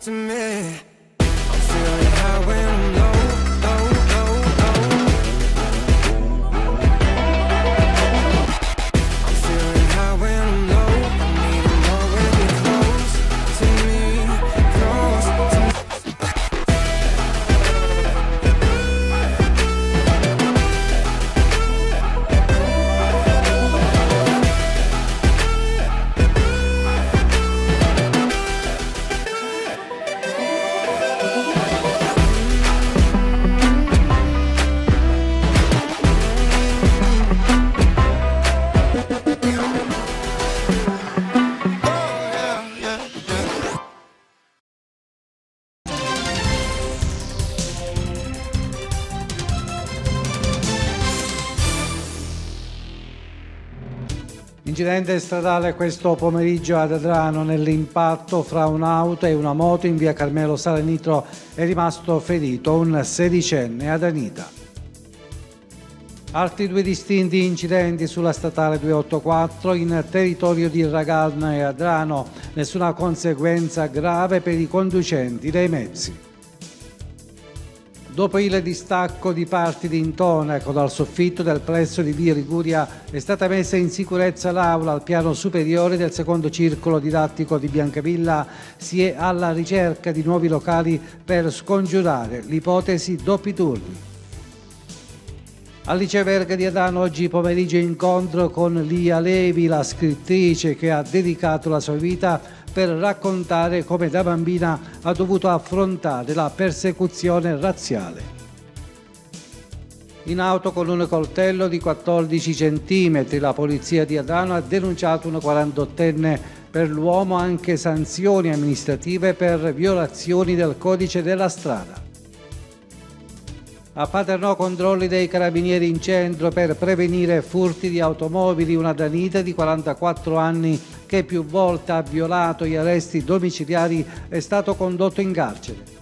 to me. I'm feeling how Incidente stradale questo pomeriggio ad Adrano nell'impatto fra un'auto e una moto in via Carmelo Salenitro è rimasto ferito un sedicenne ad Anita. Altri due distinti incidenti sulla statale 284 in territorio di Ragalna e Adrano, nessuna conseguenza grave per i conducenti dei mezzi. Dopo il distacco di parti di intonaco dal soffitto del plesso di Via Liguria è stata messa in sicurezza l'aula al piano superiore del secondo circolo didattico di Biancavilla. Si è alla ricerca di nuovi locali per scongiurare l'ipotesi doppi turni. Al liceo Verga di Adano oggi pomeriggio incontro con Lia Levi, la scrittrice che ha dedicato la sua vita per raccontare come da bambina ha dovuto affrontare la persecuzione razziale in auto con un coltello di 14 cm. La polizia di Adano ha denunciato un 48enne per l'uomo anche sanzioni amministrative per violazioni del codice della strada. A Paternò controlli dei carabinieri in centro per prevenire furti di automobili. Una danita di 44 anni che più volte ha violato gli arresti domiciliari è stato condotto in carcere.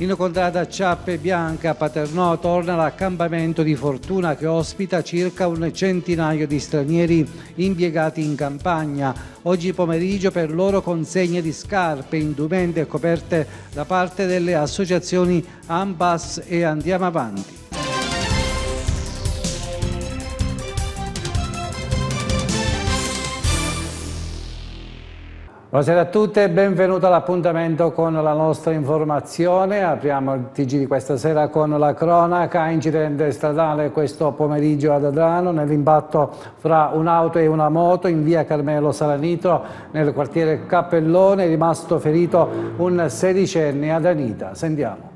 In contrada Ciappe Bianca a Paternò torna l'accampamento di Fortuna che ospita circa un centinaio di stranieri impiegati in campagna. Oggi pomeriggio per loro consegne di scarpe, indumenti e coperte da parte delle associazioni Ambas e Andiamo Avanti. Buonasera a tutte e benvenuti all'appuntamento con la nostra informazione. Apriamo il TG di questa sera con la cronaca. Incidente stradale questo pomeriggio ad Adrano nell'impatto fra un'auto e una moto in via Carmelo Salanito nel quartiere Cappellone. È rimasto ferito un sedicenne ad Anita. Sentiamo.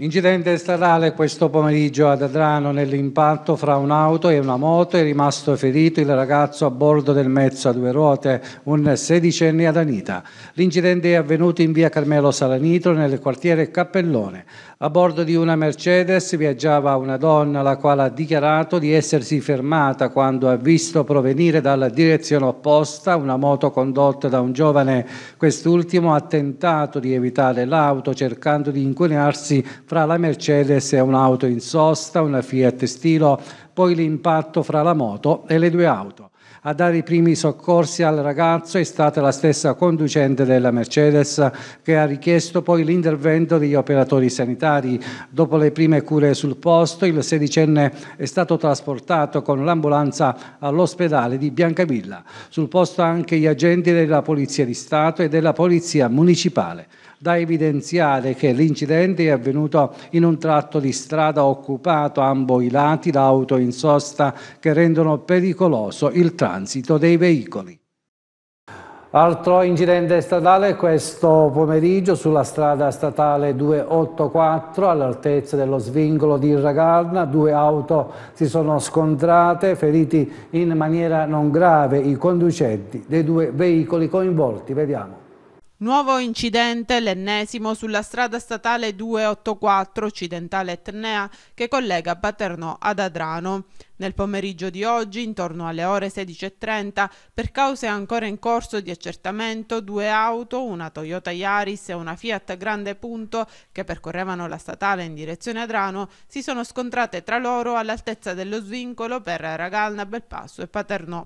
Incidente stradale questo pomeriggio ad Adrano nell'impatto fra un'auto e una moto è rimasto ferito il ragazzo a bordo del mezzo a due ruote, un sedicenne ad Anita. L'incidente è avvenuto in via Carmelo Salanitro nel quartiere Cappellone. A bordo di una Mercedes viaggiava una donna la quale ha dichiarato di essersi fermata quando ha visto provenire dalla direzione opposta una moto condotta da un giovane. Quest'ultimo ha tentato di evitare l'auto cercando di inquinarsi fra la Mercedes e un'auto in sosta, una Fiat Stilo, poi l'impatto fra la moto e le due auto. A dare i primi soccorsi al ragazzo è stata la stessa conducente della Mercedes che ha richiesto poi l'intervento degli operatori sanitari. Dopo le prime cure sul posto, il sedicenne è stato trasportato con l'ambulanza all'ospedale di Biancavilla. Sul posto anche gli agenti della Polizia di Stato e della Polizia Municipale da evidenziare che l'incidente è avvenuto in un tratto di strada occupato a ambo i lati da auto in sosta che rendono pericoloso il transito dei veicoli. Altro incidente stradale questo pomeriggio sulla strada statale 284 all'altezza dello svingolo di Ragarna. Due auto si sono scontrate, feriti in maniera non grave i conducenti dei due veicoli coinvolti. Vediamo. Nuovo incidente, l'ennesimo, sulla strada statale 284 occidentale Etnea che collega Paternò ad Adrano. Nel pomeriggio di oggi, intorno alle ore 16.30, per cause ancora in corso di accertamento, due auto, una Toyota Yaris e una Fiat Grande Punto, che percorrevano la statale in direzione Adrano, si sono scontrate tra loro all'altezza dello svincolo per Ragalna, Belpasso e Paternò.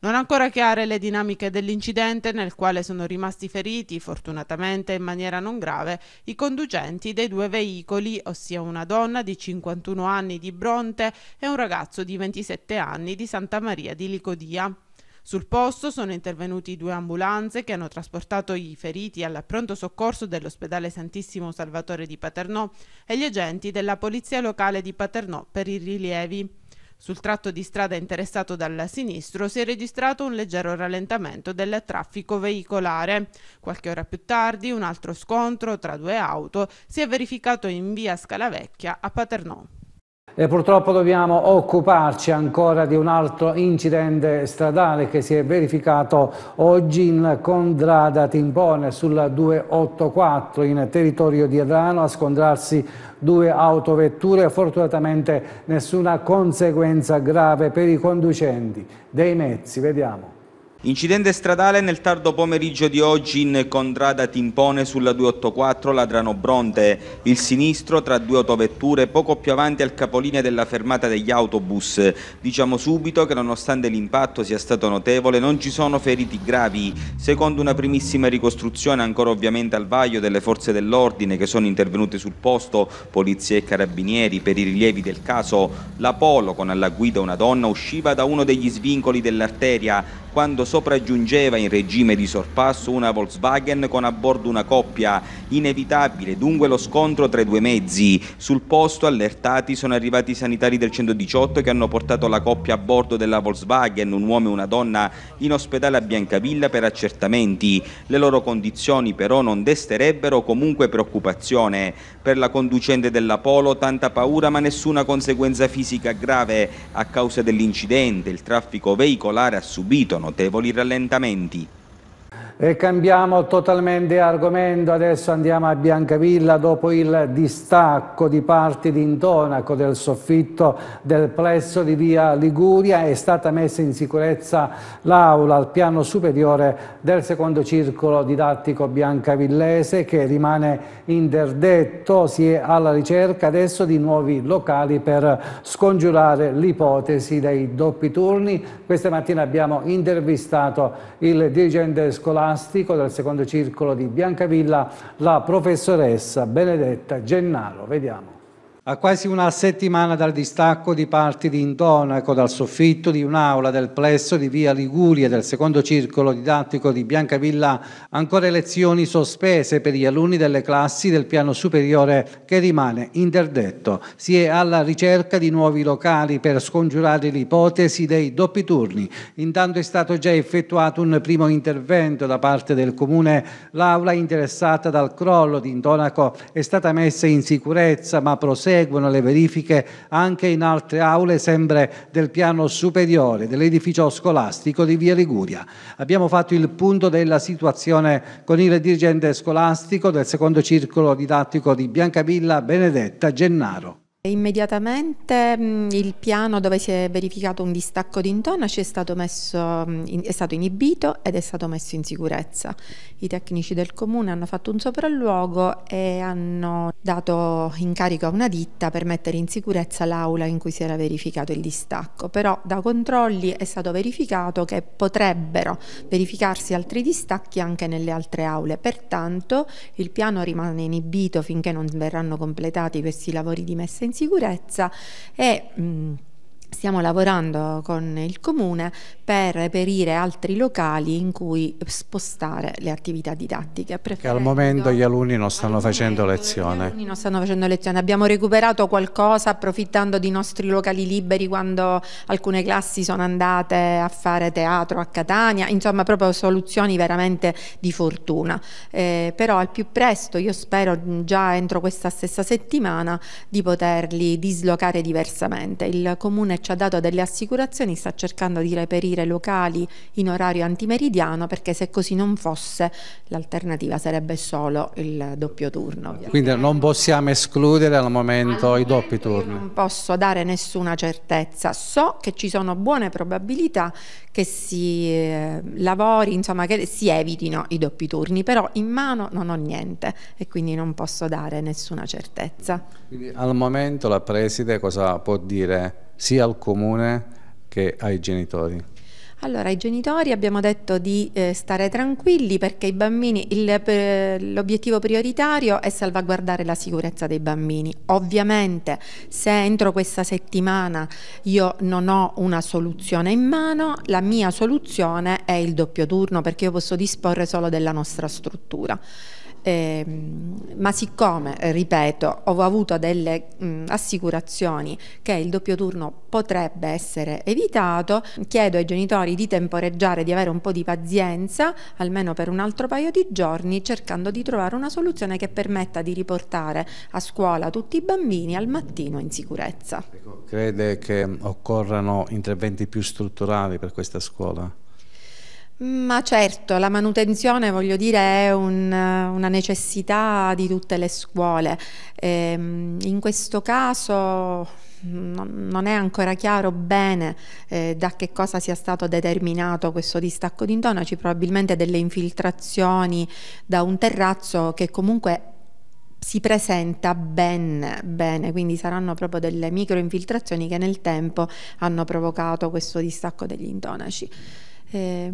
Non ancora chiare le dinamiche dell'incidente nel quale sono rimasti feriti, fortunatamente in maniera non grave, i conducenti dei due veicoli, ossia una donna di 51 anni di Bronte e un ragazzo di 27 anni di Santa Maria di Licodia. Sul posto sono intervenuti due ambulanze che hanno trasportato i feriti al pronto soccorso dell'ospedale Santissimo Salvatore di Paternò e gli agenti della polizia locale di Paternò per i rilievi. Sul tratto di strada interessato dal sinistro si è registrato un leggero rallentamento del traffico veicolare. Qualche ora più tardi un altro scontro tra due auto si è verificato in via Scalavecchia a Paternò. E purtroppo dobbiamo occuparci ancora di un altro incidente stradale che si è verificato oggi in Condrada Timpone sul 284 in territorio di Adrano a scontrarsi due autovetture, fortunatamente nessuna conseguenza grave per i conducenti dei mezzi, vediamo. Incidente stradale nel tardo pomeriggio di oggi in contrada Timpone sulla 284 Ladrano Bronte, il sinistro tra due autovetture poco più avanti al capolinea della fermata degli autobus. Diciamo subito che nonostante l'impatto sia stato notevole non ci sono feriti gravi. Secondo una primissima ricostruzione ancora ovviamente al vaglio delle forze dell'ordine che sono intervenute sul posto, polizia e carabinieri per i rilievi del caso, la Polo con alla guida una donna usciva da uno degli svincoli dell'arteria quando sopraggiungeva in regime di sorpasso una Volkswagen con a bordo una coppia. Inevitabile dunque lo scontro tra i due mezzi. Sul posto allertati sono arrivati i sanitari del 118 che hanno portato la coppia a bordo della Volkswagen, un uomo e una donna, in ospedale a Biancavilla per accertamenti. Le loro condizioni però non desterebbero comunque preoccupazione per la conducente dell'Apollo tanta paura ma nessuna conseguenza fisica grave a causa dell'incidente. Il traffico veicolare ha subito notevoli rallentamenti. E cambiamo totalmente argomento, adesso andiamo a Biancavilla dopo il distacco di parti di intonaco del soffitto del plesso di via Liguria è stata messa in sicurezza l'aula al piano superiore del secondo circolo didattico biancavillese che rimane interdetto, si è alla ricerca adesso di nuovi locali per scongiurare l'ipotesi dei doppi turni. Questa mattina abbiamo intervistato il dirigente scolastico scolastico del secondo circolo di Biancavilla la professoressa Benedetta Gennaro. Vediamo. A quasi una settimana dal distacco di parti di intonaco dal soffitto di un'aula del plesso di Via Liguria del secondo circolo didattico di Biancavilla, ancora lezioni sospese per gli alunni delle classi del piano superiore che rimane interdetto. Si è alla ricerca di nuovi locali per scongiurare l'ipotesi dei doppi turni. Intanto è stato già effettuato un primo intervento da parte del comune. L'aula interessata dal crollo di intonaco è stata messa in sicurezza ma prosegue seguono le verifiche anche in altre aule, sempre del piano superiore dell'edificio scolastico di Via Liguria. Abbiamo fatto il punto della situazione con il dirigente scolastico del secondo circolo didattico di Biancavilla Benedetta Gennaro. Immediatamente il piano dove si è verificato un distacco d'intona è stato, messo, è stato inibito ed è stato messo in sicurezza. I tecnici del comune hanno fatto un sopralluogo e hanno dato incarico a una ditta per mettere in sicurezza l'aula in cui si era verificato il distacco, però da controlli è stato verificato che potrebbero verificarsi altri distacchi anche nelle altre aule, pertanto il piano rimane inibito finché non verranno completati questi lavori di messa in sicurezza e mh, Stiamo lavorando con il comune per reperire altri locali in cui spostare le attività didattiche. Perché al momento gli alunni non stanno facendo momento, lezione. Gli alunni non stanno facendo lezione. Abbiamo recuperato qualcosa approfittando di nostri locali liberi quando alcune classi sono andate a fare teatro a Catania, insomma proprio soluzioni veramente di fortuna. Eh, però al più presto, io spero già entro questa stessa settimana, di poterli dislocare diversamente. Il comune cioè, ci ha dato delle assicurazioni, sta cercando di reperire locali in orario antimeridiano perché se così non fosse l'alternativa sarebbe solo il doppio turno. Ovviamente. Quindi non possiamo escludere al momento al i doppi turni? Non posso dare nessuna certezza, so che ci sono buone probabilità che si eh, lavori, insomma che si evitino i doppi turni, però in mano non ho niente e quindi non posso dare nessuna certezza. Quindi al momento la Preside cosa può dire? sia al comune che ai genitori? Allora, ai genitori abbiamo detto di eh, stare tranquilli perché i bambini, eh, l'obiettivo prioritario è salvaguardare la sicurezza dei bambini. Ovviamente se entro questa settimana io non ho una soluzione in mano, la mia soluzione è il doppio turno perché io posso disporre solo della nostra struttura eh, ma siccome, eh, ripeto, ho avuto delle mh, assicurazioni che il doppio turno potrebbe essere evitato, chiedo ai genitori di temporeggiare, di avere un po' di pazienza, almeno per un altro paio di giorni, cercando di trovare una soluzione che permetta di riportare a scuola tutti i bambini al mattino in sicurezza. Ecco, crede che occorrano interventi più strutturali per questa scuola? Ma certo, la manutenzione voglio dire è un, una necessità di tutte le scuole. Ehm, in questo caso non è ancora chiaro bene eh, da che cosa sia stato determinato questo distacco di intonaci, probabilmente delle infiltrazioni da un terrazzo che comunque si presenta ben bene, quindi saranno proprio delle micro infiltrazioni che nel tempo hanno provocato questo distacco degli intonaci. Eh,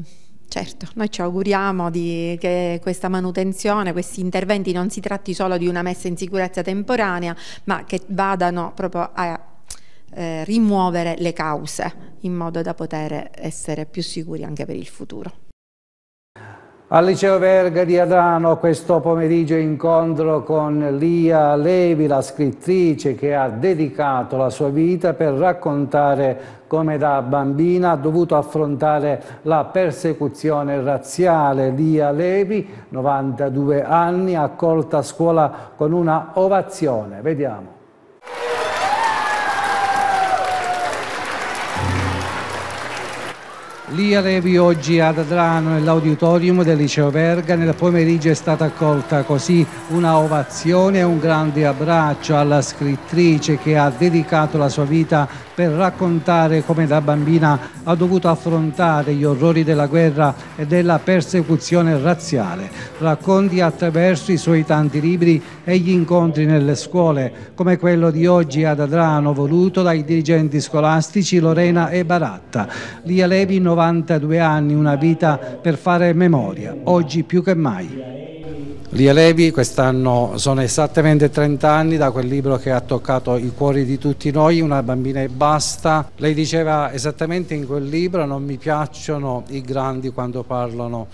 Certo, noi ci auguriamo di, che questa manutenzione, questi interventi non si tratti solo di una messa in sicurezza temporanea, ma che vadano proprio a eh, rimuovere le cause in modo da poter essere più sicuri anche per il futuro. Al liceo Verga di Adano questo pomeriggio incontro con Lia Levi, la scrittrice che ha dedicato la sua vita per raccontare come da bambina ha dovuto affrontare la persecuzione razziale. Lia Levi, 92 anni, accolta a scuola con una ovazione. Vediamo. Lia Levi oggi ad Adrano nell'auditorium del liceo Verga nel pomeriggio è stata accolta così una ovazione e un grande abbraccio alla scrittrice che ha dedicato la sua vita per raccontare come da bambina ha dovuto affrontare gli orrori della guerra e della persecuzione razziale. Racconti attraverso i suoi tanti libri e gli incontri nelle scuole, come quello di oggi ad Adrano voluto dai dirigenti scolastici Lorena e Baratta. Lia Levi, 92 anni, una vita per fare memoria, oggi più che mai. Rielevi quest'anno sono esattamente 30 anni da quel libro che ha toccato i cuori di tutti noi, Una bambina e basta. Lei diceva esattamente in quel libro non mi piacciono i grandi quando parlano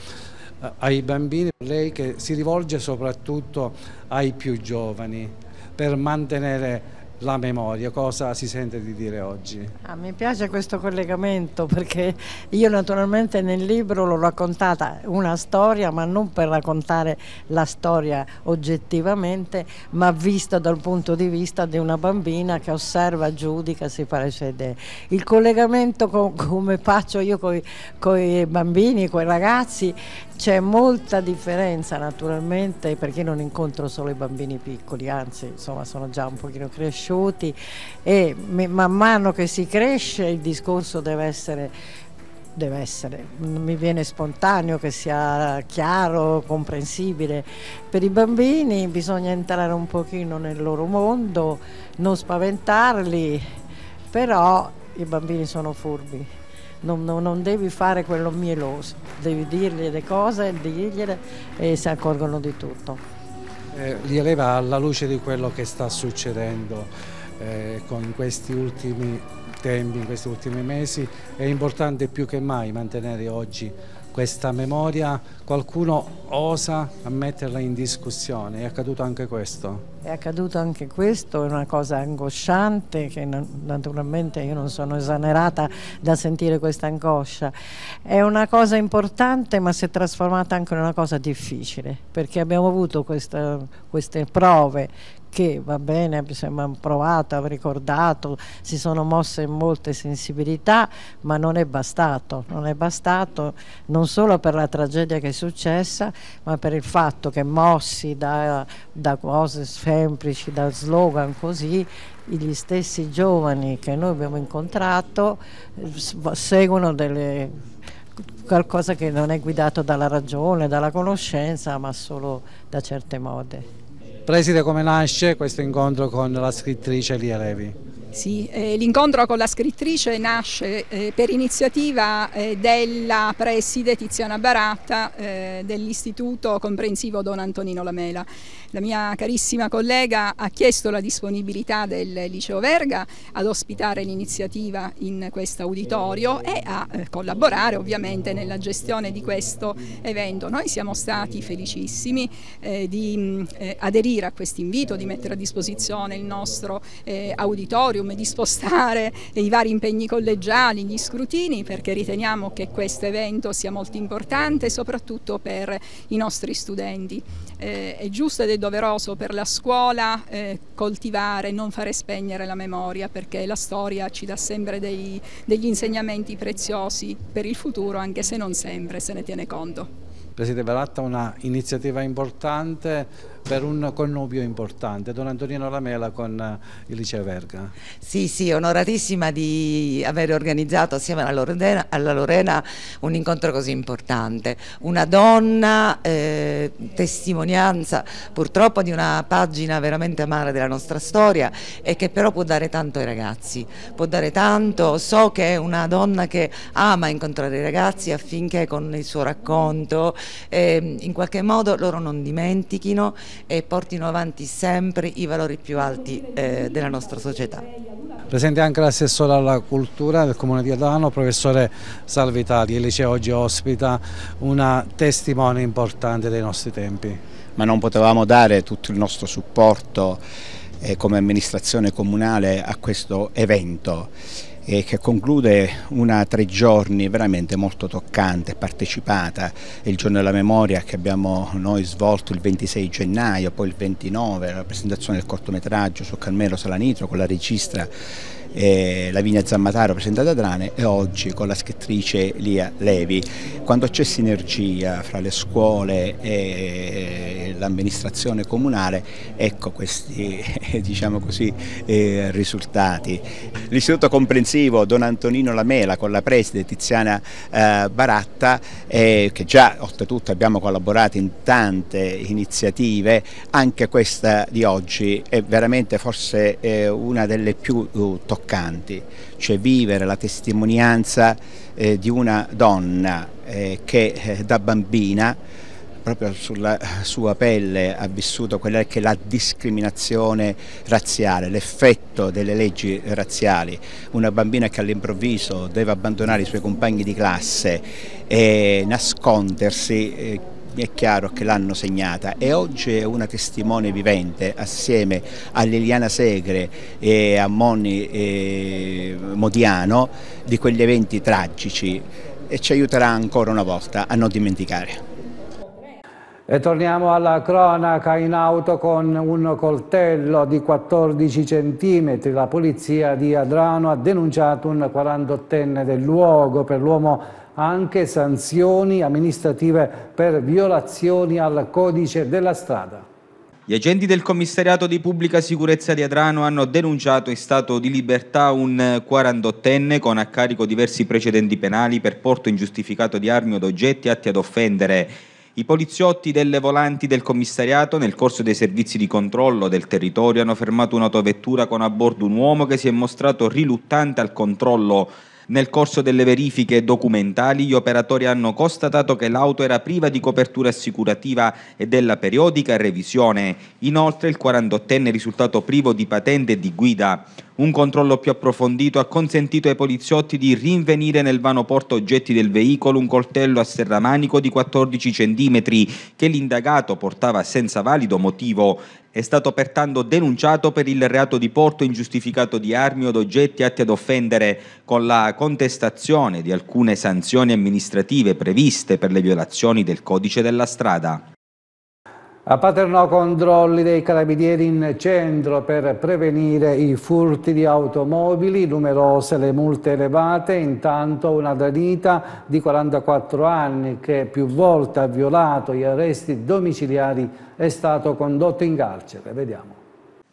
eh, ai bambini, lei che si rivolge soprattutto ai più giovani per mantenere la memoria, cosa si sente di dire oggi? Ah, mi piace questo collegamento perché io naturalmente nel libro l'ho raccontata una storia, ma non per raccontare la storia oggettivamente, ma vista dal punto di vista di una bambina che osserva, giudica, si fa le sue idee. Il collegamento con, come faccio io con i bambini, con i ragazzi c'è molta differenza naturalmente perché non incontro solo i bambini piccoli, anzi insomma sono già un pochino cresciuti e man mano che si cresce il discorso deve essere deve essere, mm, mi viene spontaneo che sia chiaro, comprensibile. Per i bambini bisogna entrare un pochino nel loro mondo, non spaventarli, però i bambini sono furbi non, non, non, devi fare quello mieloso, devi dirgli le cose, dirgliele e si accorgono di tutto. Eh, gli leva alla luce di quello che sta succedendo eh, con questi ultimi tempi, in questi ultimi mesi, è importante più che mai mantenere oggi questa memoria, qualcuno osa metterla in discussione, è accaduto anche questo. È accaduto anche questo, è una cosa angosciante che naturalmente io non sono esonerata da sentire questa angoscia. È una cosa importante ma si è trasformata anche in una cosa difficile perché abbiamo avuto questa, queste prove che va bene, abbiamo provato, abbiamo ricordato, si sono mosse molte sensibilità, ma non è bastato, non è bastato non solo per la tragedia che è successa, ma per il fatto che mossi da, da cose semplici, da slogan così, gli stessi giovani che noi abbiamo incontrato seguono delle qualcosa che non è guidato dalla ragione, dalla conoscenza, ma solo da certe mode preside come nasce questo incontro con la scrittrice Lia Levi? Sì, eh, l'incontro con la scrittrice nasce eh, per iniziativa eh, della preside Tiziana Baratta eh, dell'Istituto Comprensivo Don Antonino Lamela. La mia carissima collega ha chiesto la disponibilità del Liceo Verga ad ospitare l'iniziativa in questo auditorio e a eh, collaborare ovviamente nella gestione di questo evento. Noi siamo stati felicissimi eh, di mm, aderire a questo invito, di mettere a disposizione il nostro auditorio Auditorium di spostare i vari impegni collegiali, gli scrutini, perché riteniamo che questo evento sia molto importante soprattutto per i nostri studenti. Eh, è giusto ed è doveroso per la scuola eh, coltivare, non fare spegnere la memoria, perché la storia ci dà sempre dei, degli insegnamenti preziosi per il futuro, anche se non sempre se ne tiene conto. Presidente Baratta, una iniziativa importante, per un connubio importante, Don Antonino Lamela con eh, il Liceo Verga. Sì, sì, onoratissima di aver organizzato assieme alla Lorena, alla Lorena un incontro così importante. Una donna, eh, testimonianza purtroppo di una pagina veramente amara della nostra storia e che però può dare tanto ai ragazzi, può dare tanto, so che è una donna che ama incontrare i ragazzi affinché con il suo racconto eh, in qualche modo loro non dimentichino e portino avanti sempre i valori più alti eh, della nostra società. Presente anche l'assessore alla cultura del Comune di Adano, professore Salvitari, il liceo oggi ospita una testimone importante dei nostri tempi. Ma non potevamo dare tutto il nostro supporto eh, come amministrazione comunale a questo evento e che conclude una tre giorni veramente molto toccante, partecipata, il giorno della memoria che abbiamo noi svolto il 26 gennaio, poi il 29 la presentazione del cortometraggio su Carmelo Salanitro con la regista eh, Lavinia Zammataro presentata a Drane e oggi con la scrittrice Lia Levi. Quando c'è sinergia fra le scuole e l'amministrazione comunale, ecco questi diciamo così, eh, risultati. L'istituto comprensivo Don Antonino Lamela con la preside Tiziana eh, Baratta, eh, che già oltretutto abbiamo collaborato in tante iniziative, anche questa di oggi è veramente forse eh, una delle più uh, toccanti, cioè vivere la testimonianza eh, di una donna eh, che da bambina proprio sulla sua pelle ha vissuto quella che è la discriminazione razziale, l'effetto delle leggi razziali, una bambina che all'improvviso deve abbandonare i suoi compagni di classe e nascondersi eh, è chiaro che l'hanno segnata e oggi è una testimone vivente assieme a Liliana Segre e a Moni e eh, Modiano di quegli eventi tragici e ci aiuterà ancora una volta a non dimenticare. E torniamo alla cronaca in auto con un coltello di 14 centimetri. La polizia di Adrano ha denunciato un 48enne del luogo per l'uomo anche sanzioni amministrative per violazioni al codice della strada. Gli agenti del commissariato di pubblica sicurezza di Adrano hanno denunciato in stato di libertà un 48enne con a carico diversi precedenti penali per porto ingiustificato di armi o d'oggetti atti ad offendere i poliziotti delle volanti del commissariato nel corso dei servizi di controllo del territorio hanno fermato un'autovettura con a bordo un uomo che si è mostrato riluttante al controllo nel corso delle verifiche documentali gli operatori hanno constatato che l'auto era priva di copertura assicurativa e della periodica revisione. Inoltre il 48enne è risultato privo di patente e di guida. Un controllo più approfondito ha consentito ai poliziotti di rinvenire nel vano porto oggetti del veicolo un coltello a serramanico di 14 cm che l'indagato portava senza valido motivo. È stato pertanto denunciato per il reato di porto ingiustificato di armi o d'oggetti atti ad offendere con la contestazione di alcune sanzioni amministrative previste per le violazioni del codice della strada. A Paternò controlli dei carabinieri in centro per prevenire i furti di automobili, numerose le multe elevate, intanto una danita di 44 anni che più volte ha violato gli arresti domiciliari è stato condotto in carcere. Vediamo.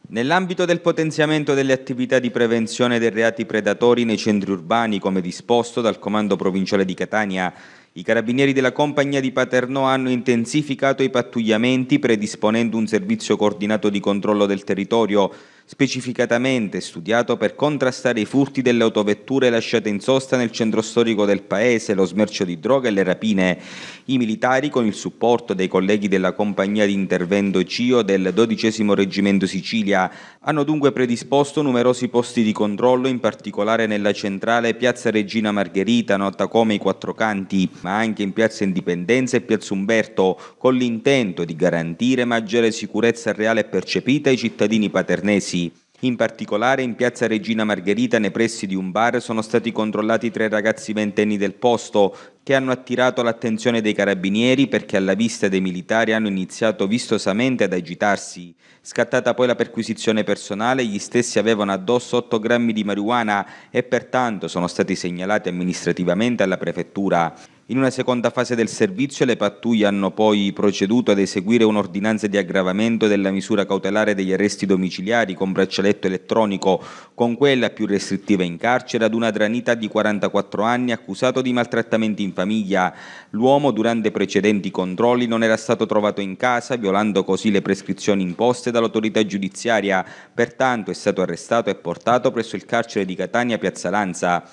Nell'ambito del potenziamento delle attività di prevenzione dei reati predatori nei centri urbani, come disposto dal Comando provinciale di Catania i carabinieri della compagnia di Paternò hanno intensificato i pattugliamenti predisponendo un servizio coordinato di controllo del territorio, specificatamente studiato per contrastare i furti delle autovetture lasciate in sosta nel centro storico del paese, lo smercio di droga e le rapine. I militari, con il supporto dei colleghi della compagnia di intervento CIO del 12 Reggimento Sicilia, hanno dunque predisposto numerosi posti di controllo, in particolare nella centrale Piazza Regina Margherita, nota come i Quattro Canti, ma anche in Piazza Indipendenza e Piazza Umberto, con l'intento di garantire maggiore sicurezza reale e percepita ai cittadini paternesi. In particolare in piazza Regina Margherita, nei pressi di un bar, sono stati controllati tre ragazzi ventenni del posto che hanno attirato l'attenzione dei carabinieri perché alla vista dei militari hanno iniziato vistosamente ad agitarsi. Scattata poi la perquisizione personale, gli stessi avevano addosso 8 grammi di marijuana e pertanto sono stati segnalati amministrativamente alla prefettura. In una seconda fase del servizio le pattuglie hanno poi proceduto ad eseguire un'ordinanza di aggravamento della misura cautelare degli arresti domiciliari con braccialetto elettronico, con quella più restrittiva in carcere ad una dranita di 44 anni accusato di maltrattamenti in famiglia. L'uomo durante precedenti controlli non era stato trovato in casa, violando così le prescrizioni imposte dall'autorità giudiziaria, pertanto è stato arrestato e portato presso il carcere di Catania Piazza Lanza.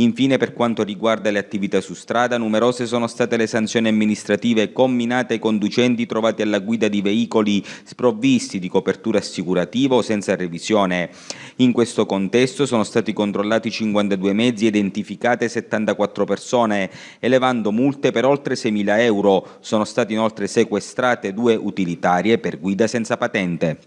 Infine, per quanto riguarda le attività su strada, numerose sono state le sanzioni amministrative comminate ai conducenti trovati alla guida di veicoli sprovvisti di copertura assicurativa o senza revisione. In questo contesto sono stati controllati 52 mezzi e identificate 74 persone, elevando multe per oltre 6.000 euro. Sono state inoltre sequestrate due utilitarie per guida senza patente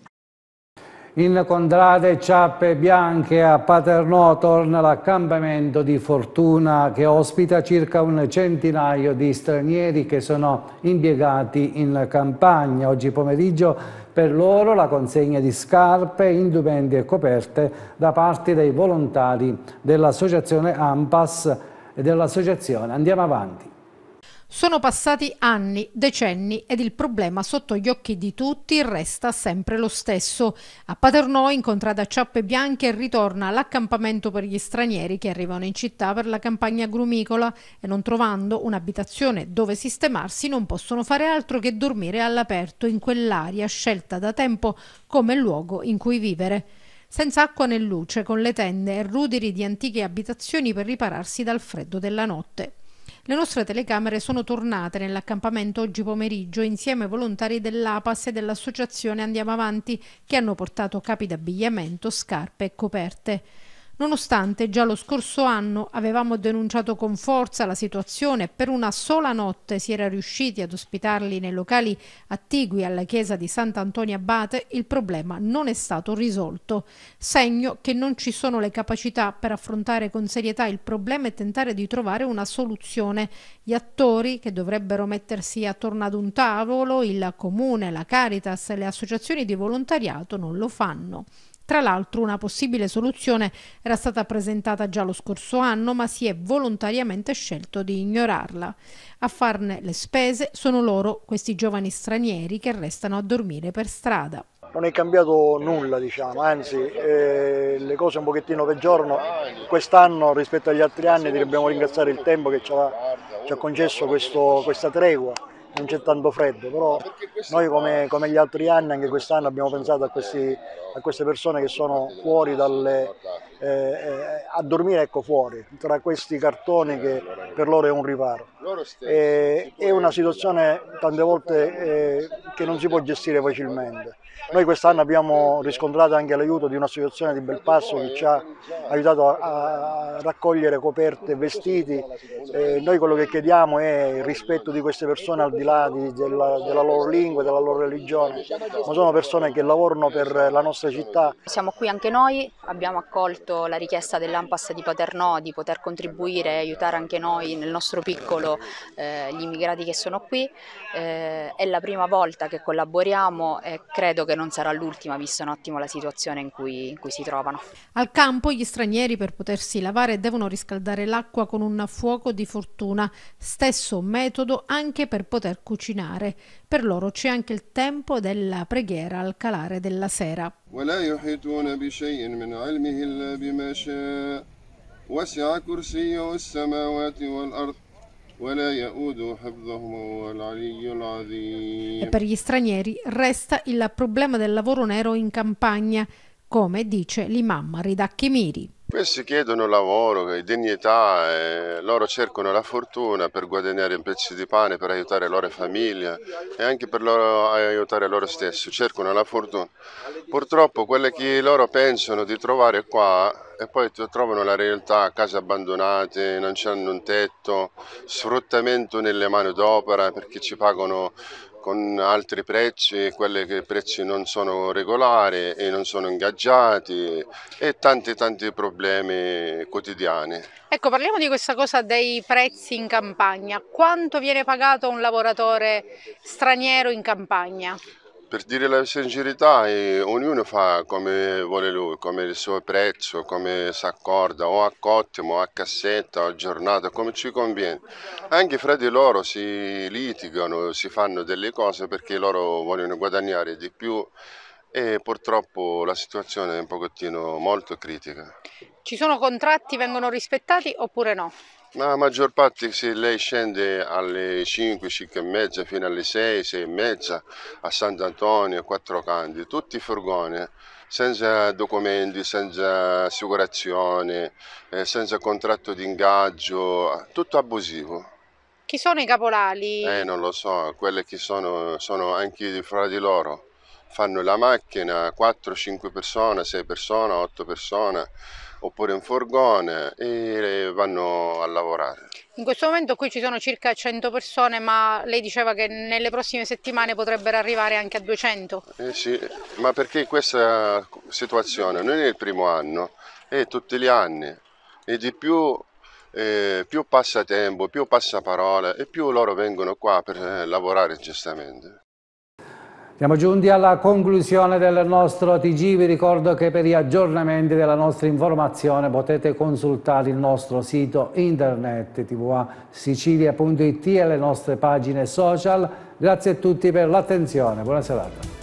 in Contrade Ciappe Bianche a Paternò torna l'accampamento di Fortuna che ospita circa un centinaio di stranieri che sono impiegati in campagna. Oggi pomeriggio per loro la consegna di scarpe, indumenti e coperte da parte dei volontari dell'associazione AMPAS e dell'associazione Andiamo Avanti. Sono passati anni, decenni ed il problema sotto gli occhi di tutti resta sempre lo stesso. A Paternò, incontrata Ciappe Bianche, ritorna all'accampamento per gli stranieri che arrivano in città per la campagna agrumicola e non trovando un'abitazione dove sistemarsi non possono fare altro che dormire all'aperto in quell'aria scelta da tempo come luogo in cui vivere senza acqua né luce, con le tende e ruderi di antiche abitazioni per ripararsi dal freddo della notte. Le nostre telecamere sono tornate nell'accampamento oggi pomeriggio insieme ai volontari dell'APAS e dell'associazione Andiamo Avanti che hanno portato capi d'abbigliamento, scarpe e coperte. Nonostante già lo scorso anno avevamo denunciato con forza la situazione, per una sola notte si era riusciti ad ospitarli nei locali attigui alla chiesa di Sant'Antonio Abate, il problema non è stato risolto. Segno che non ci sono le capacità per affrontare con serietà il problema e tentare di trovare una soluzione. Gli attori che dovrebbero mettersi attorno ad un tavolo, il comune, la Caritas, le associazioni di volontariato non lo fanno. Tra l'altro una possibile soluzione era stata presentata già lo scorso anno ma si è volontariamente scelto di ignorarla. A farne le spese sono loro, questi giovani stranieri che restano a dormire per strada. Non è cambiato nulla diciamo, anzi eh, le cose un pochettino peggiorano. Quest'anno rispetto agli altri anni dobbiamo ringraziare il tempo che ci ha, ci ha concesso questo, questa tregua non c'è tanto freddo, però noi come, come, gli altri anni, anche quest'anno abbiamo pensato a, questi, a, queste persone che sono fuori dalle, eh, eh, a dormire ecco, fuori, tra questi cartoni che per loro è un riparo. E, eh, è una situazione tante volte eh, che non si può gestire facilmente. Noi quest'anno abbiamo riscontrato anche l'aiuto di un'associazione di Belpasso che ci ha aiutato a raccogliere coperte, vestiti. Eh, noi quello che chiediamo è il rispetto di queste persone al di là di, della, della, loro lingua, della loro religione, ma sono persone che lavorano per la nostra città. Siamo qui anche noi, abbiamo accolto la richiesta dell'AMPAS di Paternò di poter contribuire e aiutare anche noi nel nostro piccolo eh, gli immigrati che sono qui. Eh, è la prima volta che collaboriamo e credo che non non sarà l'ultima, visto un attimo la situazione in cui, in cui si trovano. Al campo gli stranieri per potersi lavare devono riscaldare l'acqua con un fuoco di fortuna, stesso metodo anche per poter cucinare. Per loro c'è anche il tempo della preghiera al calare della sera. وسع كرسيه السماوات والارض e per gli stranieri resta il problema del lavoro nero in campagna, come dice l'imam Ridacchi questi chiedono lavoro e eh, dignità, e eh, loro cercano la fortuna per guadagnare un pezzo di pane, per aiutare la loro famiglia e anche per loro, aiutare loro stessi, cercano la fortuna. Purtroppo quelle che loro pensano di trovare qua e poi trovano la realtà, case abbandonate, non hanno un tetto, sfruttamento nelle mani d'opera perché ci pagano con altri prezzi, quelli che prezzi non sono regolari e non sono ingaggiati e tanti tanti problemi quotidiani. Ecco, parliamo di questa cosa dei prezzi in campagna. Quanto viene pagato un lavoratore straniero in campagna? Per dire la sincerità, ognuno fa come vuole lui, come il suo prezzo, come si accorda, o a cottimo, o a cassetta, o a giornata, come ci conviene. Anche fra di loro si litigano, si fanno delle cose perché loro vogliono guadagnare di più e purtroppo la situazione è un pochettino molto critica. Ci sono contratti, vengono rispettati oppure no? Ma la maggior parte se lei scende alle 5, 5 e mezza fino alle 6, 6 e mezza a Sant'Antonio, Quattro Canti, tutti furgoni eh. senza documenti, senza assicurazione, eh, senza contratto di ingaggio, tutto abusivo. Chi sono i caporali? Eh, non lo so, quelle che sono, sono anche fra di loro. Fanno la macchina 4, 5 persone, 6 persone, 8 persone oppure in furgone e vanno a lavorare. In questo momento qui ci sono circa 100 persone, ma lei diceva che nelle prossime settimane potrebbero arrivare anche a 200. Eh sì, ma perché questa situazione non è il primo anno, è tutti gli anni e di più, eh, più passa tempo, più passa parola e più loro vengono qua per eh, lavorare giustamente. Siamo giunti alla conclusione del nostro TG, vi ricordo che per gli aggiornamenti della nostra informazione potete consultare il nostro sito internet tvasicilia.it e le nostre pagine social. Grazie a tutti per l'attenzione, buona serata.